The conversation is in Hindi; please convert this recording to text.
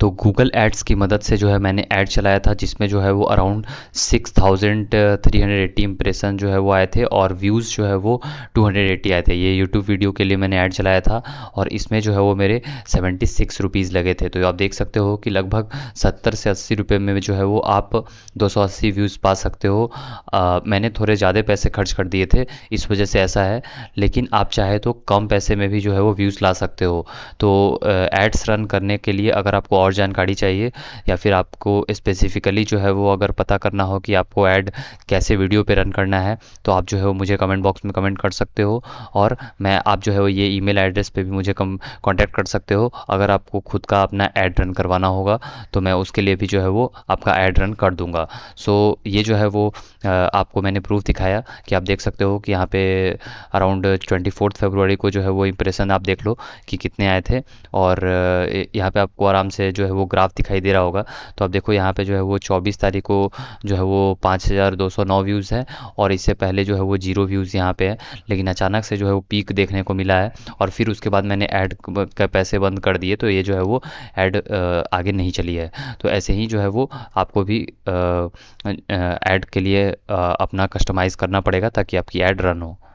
तो गूगल एड्स की मदद से जो है मैंने ऐड चलाया था जिसमें जो है वो around six thousand three hundred eighty impression जो है वो आए थे और व्यूज़ जो है वो टू हंड्रेड एट्टी आए थे ये यूट्यूब वीडियो के लिए मैंने ऐड चलाया था और इसमें जो है वो मेरे सेवेंटी सिक्स रुपीज़ लगे थे तो आप देख सकते हो कि लगभग सत्तर से अस्सी रुपये में जो है वो आप दो सौ अस्सी व्यूज़ पा सकते हो आ, मैंने थोड़े ज़्यादा पैसे खर्च कर दिए थे इस वजह से ऐसा है लेकिन आप चाहे तो कम पैसे में भी जो है वो व्यूज़ ला सकते हो तो एड्स रन करने के लिए अगर आपको और जानकारी चाहिए या फिर आपको स्पेसिफ़िकली जो है वो अगर पता करना हो कि आपको ऐड कैसे वीडियो पे रन करना है तो आप जो है वो मुझे कमेंट बॉक्स में कमेंट कर सकते हो और मैं आप जो है वो ये ईमेल एड्रेस पे भी मुझे कम कर सकते हो अगर आपको खुद का अपना ऐड रन करवाना होगा तो मैं उसके लिए भी जो है वो आपका ऐड रन कर दूँगा सो ये जो है वो आपको मैंने प्रूफ दिखाया कि आप देख सकते हो कि यहाँ पे अराउंड ट्वेंटी फोर्थ फेब्रुवरी को जो है वो इम्प्रेशन आप देख लो कि कितने आए थे और यहाँ पे आपको आराम से जो है वो ग्राफ दिखाई दे रहा होगा तो आप देखो यहाँ पे जो है वो चौबीस तारीख को जो है वो पाँच हज़ार दो सौ नौ व्यूज़ है और इससे पहले जो है वो जीरो व्यूज़ यहाँ पे है लेकिन अचानक से जो है वो पीक देखने को मिला है और फिर उसके बाद मैंने ऐड का पैसे बंद कर दिए तो ये जो है वो ऐड आगे नहीं चली है तो ऐसे ही जो है वो आपको भी ऐड के लिए अपना कस्टमाइज़ करना पड़ेगा ताकि आपकी ऐड रन हो